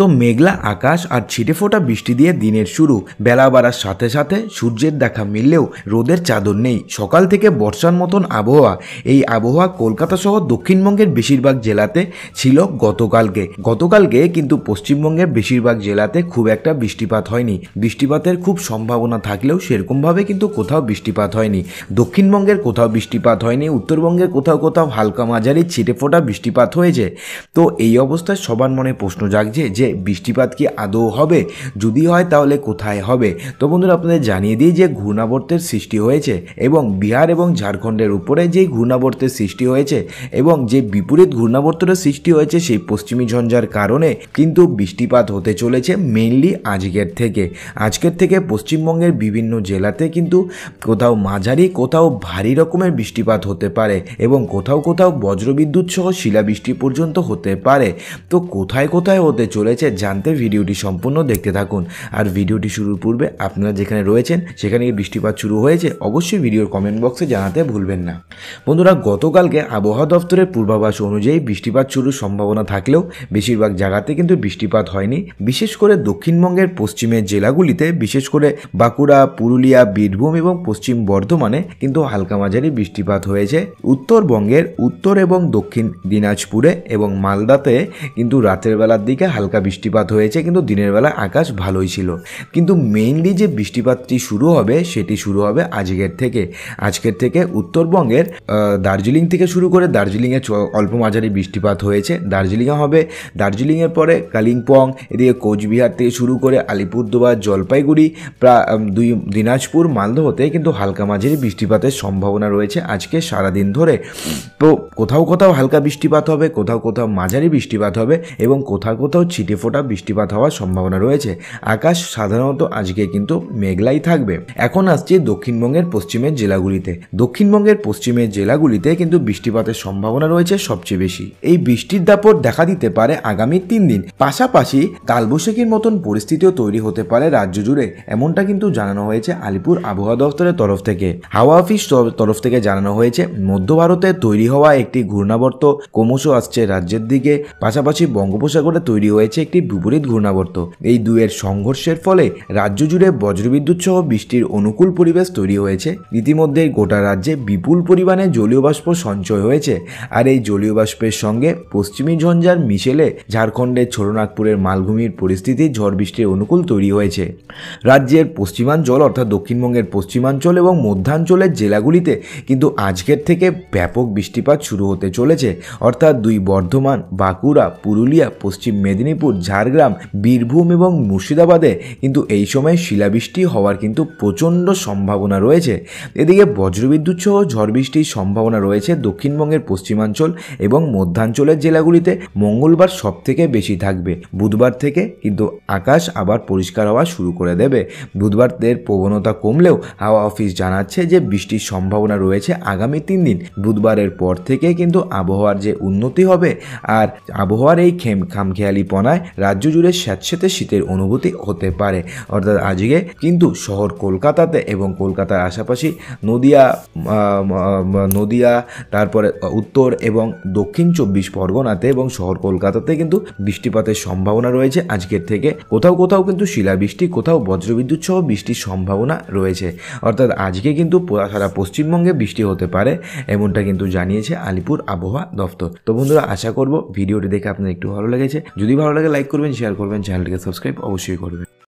তো মেঘলা আকাশ আর ছিটে ফোটা বৃষ্টি দিয়ে দিনের শুরু বেলা বাড়ার সাথে সাথে সূর্যের দেখা মিললেও রোদের চাদর নেই সকাল থেকে বর্ষার মতন আবহাওয়া এই আবহাওয়া কলকাতা সহ দক্ষিণবঙ্গের বেশিরভাগ জেলাতে ছিল গতকালকে গতকালকে কিন্তু পশ্চিমবঙ্গের বেশিরভাগ জেলাতে খুব একটা বৃষ্টিপাত হয়নি বৃষ্টিপাতের খুব সম্ভাবনা থাকলেও সেরকমভাবে কিন্তু কোথাও বৃষ্টিপাত হয়নি দক্ষিণবঙ্গের কোথাও বৃষ্টিপাত হয়নি উত্তরবঙ্গের কোথাও কোথাও হালকা মাঝারি ছিটে ফোটা বৃষ্টিপাত হয়েছে তো এই অবস্থায় সবার মনে প্রশ্ন জাগছে যে বৃষ্টিপাত কি আদৌ হবে যদি হয় তাহলে কোথায় হবে তো বন্ধুরা আপনাদের জানিয়ে দিই যে ঘূর্ণাবর্তের সৃষ্টি হয়েছে এবং বিহার এবং ঝাড়খণ্ডের উপরে যে ঘূর্ণাবর্তের সৃষ্টি হয়েছে এবং যে বিপরীত ঘূর্ণাবর্তের সৃষ্টি হয়েছে সেই পশ্চিমী ঝঞ্ঝার কারণে কিন্তু বৃষ্টিপাত হতে চলেছে মেইনলি আজকের থেকে আজকের থেকে পশ্চিমবঙ্গের বিভিন্ন জেলাতে কিন্তু কোথাও মাঝারি কোথাও ভারী রকমের বৃষ্টিপাত হতে পারে এবং কোথাও কোথাও বজ্রবিদ্যুৎ সহ শিলাবৃষ্টি পর্যন্ত হতে পারে তো কোথায় কোথায় হতে চলেছে রয়েছে জানতে ভিডিওটি সম্পূর্ণ দেখতে থাকুন আর ভিডিওটি শুরুর পূর্বে আপনারা যেখানে রয়েছেন সেখানে বৃষ্টিপাত শুরু হয়েছে অবশ্যই ভিডিওর কমেন্ট বক্সে জানাতে ভুলবেন না বন্ধুরা গতকালকে আবহাওয়া দপ্তরের পূর্বাভাস অনুযায়ী বৃষ্টিপাত শুরুর সম্ভাবনা থাকলেও বেশিরভাগ জায়গাতে কিন্তু বৃষ্টিপাত হয়নি বিশেষ করে দক্ষিণবঙ্গের পশ্চিমের জেলাগুলিতে বিশেষ করে বাঁকুড়া পুরুলিয়া বীরভূম এবং পশ্চিম বর্ধমানে কিন্তু হালকা মাঝারি বৃষ্টিপাত হয়েছে উত্তরবঙ্গের উত্তর এবং দক্ষিণ দিনাজপুরে এবং মালদাতে কিন্তু রাতের বেলার দিকে হালকা বৃষ্টিপাত হয়েছে কিন্তু দিনের বেলা আকাশ ভালোই ছিল কিন্তু মেইনলি যে বৃষ্টিপাতটি শুরু হবে সেটি শুরু হবে আজকের থেকে আজকের থেকে উত্তরবঙ্গের দার্জিলিং থেকে শুরু করে দার্জিলিংয়ে অল্প মাঝারি বৃষ্টিপাত হয়েছে দার্জিলিংয়ে হবে দার্জিলিংয়ের পরে কালিম্পং এদিকে কোচবিহার থেকে শুরু করে আলিপুরদুয়ার জলপাইগুড়ি দুই দিনাজপুর মালদহতে কিন্তু হালকা মাঝারি বৃষ্টিপাতের সম্ভাবনা রয়েছে আজকে সারাদিন ধরে তো কোথাও কোথাও হালকা বৃষ্টিপাত হবে কোথাও কোথাও মাঝারি বৃষ্টিপাত হবে এবং কোথাও কোথাও ছিটি ছিটে ফোটা বৃষ্টিপাত হওয়ার সম্ভাবনা রয়েছে আকাশ সাধারণত আজকে কিন্তু মেঘলাই থাকবে এখন আসছে দক্ষিণবঙ্গের পশ্চিমের জেলাগুলিতে দক্ষিণবঙ্গের পশ্চিমের জেলাগুলিতে কিন্তু বৃষ্টিপাতের সম্ভাবনা রয়েছে সবচেয়ে বেশি এই বৃষ্টির দাপট দেখা দিতে পারে আগামী তিন দিন পাশাপাশি কালবৈশাখীর মতন পরিস্থিতিও তৈরি হতে পারে রাজ্য জুড়ে এমনটা কিন্তু জানানো হয়েছে আলিপুর আবহাওয়া দপ্তরের তরফ থেকে হাওয়া অফিস তরফ থেকে জানানো হয়েছে মধ্য ভারতে তৈরি হওয়া একটি ঘূর্ণাবর্ত ক্রমশ আসছে রাজ্যের দিকে পাশাপাশি বঙ্গোপসাগরে তৈরি হয়েছে একটি বিপরীত ঘূর্ণাবর্ত এই দুয়ের সংঘর্ষের ফলে রাজ্য জুড়ে বজ্রবিদ্যুৎ সহ বৃষ্টির অনুকূল পরিবেশ তৈরি হয়েছে ইতিমধ্যে গোটা রাজ্যে বিপুল পরিমাণে জলীয় বাষ্প সঞ্চয় হয়েছে আর এই জলীয় বাষ্পের সঙ্গে পশ্চিমী ঝঞ্ঝার মিশেলে ঝাড়খণ্ডের ছোটনাগপুরের মালভূমির পরিস্থিতি ঝড় বৃষ্টির অনুকূল তৈরি হয়েছে রাজ্যের পশ্চিমাঞ্চল অর্থাৎ দক্ষিণবঙ্গের পশ্চিমাঞ্চল এবং মধ্যাঞ্চলের জেলাগুলিতে কিন্তু আজকের থেকে ব্যাপক বৃষ্টিপাত শুরু হতে চলেছে অর্থাৎ দুই বর্ধমান বাঁকুড়া পুরুলিয়া পশ্চিম মেদিনীপুর মেদিনীপুর ঝাড়গ্রাম বীরভূম এবং মুর্শিদাবাদে কিন্তু এই সময় শিলাবৃষ্টি হওয়ার কিন্তু প্রচণ্ড সম্ভাবনা রয়েছে এদিকে বজ্রবিদ্যুৎ সহ ঝড় বৃষ্টির সম্ভাবনা রয়েছে দক্ষিণবঙ্গের পশ্চিমাঞ্চল এবং মধ্যাঞ্চলের জেলাগুলিতে মঙ্গলবার সব থেকে বেশি থাকবে বুধবার থেকে কিন্তু আকাশ আবার পরিষ্কার হওয়া শুরু করে দেবে বুধবার এর প্রবণতা কমলেও হাওয়া অফিস জানাচ্ছে যে বৃষ্টির সম্ভাবনা রয়েছে আগামী তিন দিন বুধবারের পর থেকে কিন্তু আবহাওয়ার যে উন্নতি হবে আর আবহাওয়ার এই খেম খামখেয়ালিপনায় সময় রাজ্য জুড়ে স্যাঁতস্যাঁতে শীতের অনুভূতি হতে পারে অর্থাৎ আজকে কিন্তু শহর কলকাতাতে এবং কলকাতার আশাপাশি নদিয়া নদিয়া তারপরে উত্তর এবং দক্ষিণ চব্বিশ পরগনাতে এবং শহর কলকাতাতে কিন্তু বৃষ্টিপাতের সম্ভাবনা রয়েছে আজকের থেকে কোথাও কোথাও কিন্তু শিলাবৃষ্টি কোথাও বজ্রবিদ্যুৎ সহ বৃষ্টির সম্ভাবনা রয়েছে অর্থাৎ আজকে কিন্তু সারা পশ্চিমবঙ্গে বৃষ্টি হতে পারে এমনটা কিন্তু জানিয়েছে আলিপুর আবহাওয়া দফতর তো বন্ধুরা আশা করব ভিডিওটি দেখে আপনার একটু ভালো লেগেছে যদি ভালো লাগে লাইক করবেন শেয়ার করবেন চ্যানেলটিকে সাবস্ক্রাইব অবশ্যই করবেন